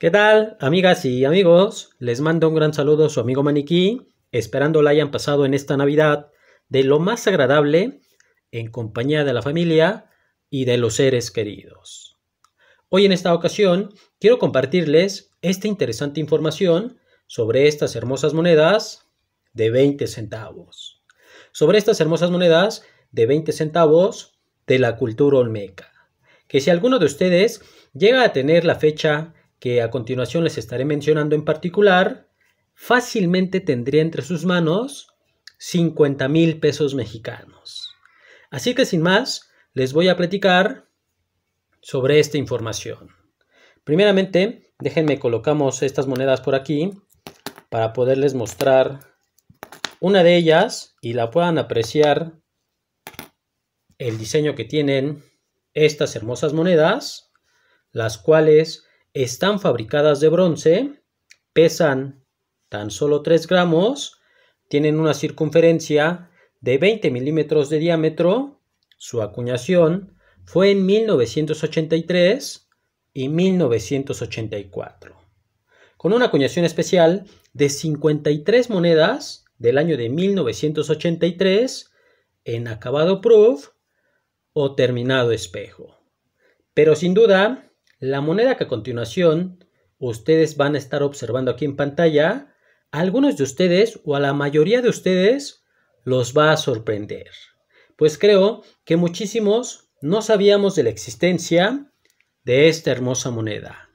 ¿Qué tal, amigas y amigos? Les mando un gran saludo a su amigo Maniquí, esperando la hayan pasado en esta Navidad de lo más agradable en compañía de la familia y de los seres queridos. Hoy en esta ocasión quiero compartirles esta interesante información sobre estas hermosas monedas de 20 centavos. Sobre estas hermosas monedas de 20 centavos de la cultura olmeca. Que si alguno de ustedes llega a tener la fecha que a continuación les estaré mencionando en particular, fácilmente tendría entre sus manos 50 mil pesos mexicanos. Así que sin más, les voy a platicar sobre esta información. Primeramente, déjenme colocamos estas monedas por aquí para poderles mostrar una de ellas y la puedan apreciar el diseño que tienen estas hermosas monedas, las cuales están fabricadas de bronce, pesan tan solo 3 gramos, tienen una circunferencia de 20 milímetros de diámetro. Su acuñación fue en 1983 y 1984, con una acuñación especial de 53 monedas del año de 1983 en acabado proof o terminado espejo. Pero sin duda, la moneda que a continuación ustedes van a estar observando aquí en pantalla, a algunos de ustedes o a la mayoría de ustedes los va a sorprender. Pues creo que muchísimos no sabíamos de la existencia de esta hermosa moneda.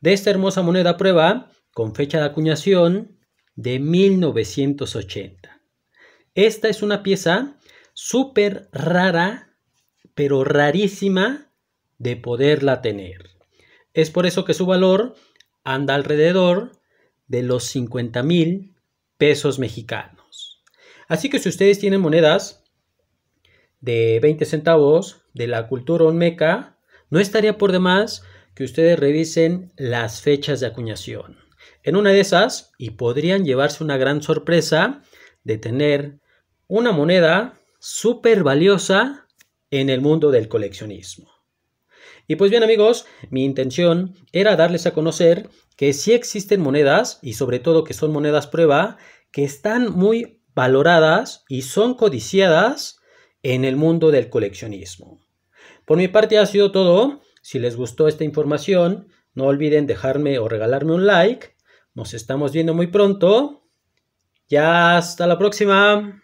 De esta hermosa moneda prueba con fecha de acuñación de 1980. Esta es una pieza súper rara, pero rarísima de poderla tener. Es por eso que su valor anda alrededor de los 50 mil pesos mexicanos. Así que si ustedes tienen monedas de 20 centavos de la cultura olmeca, no estaría por demás que ustedes revisen las fechas de acuñación. En una de esas, y podrían llevarse una gran sorpresa de tener una moneda súper valiosa en el mundo del coleccionismo. Y pues bien amigos, mi intención era darles a conocer que sí existen monedas, y sobre todo que son monedas prueba, que están muy valoradas y son codiciadas en el mundo del coleccionismo. Por mi parte ha sido todo. Si les gustó esta información, no olviden dejarme o regalarme un like. Nos estamos viendo muy pronto. Ya hasta la próxima.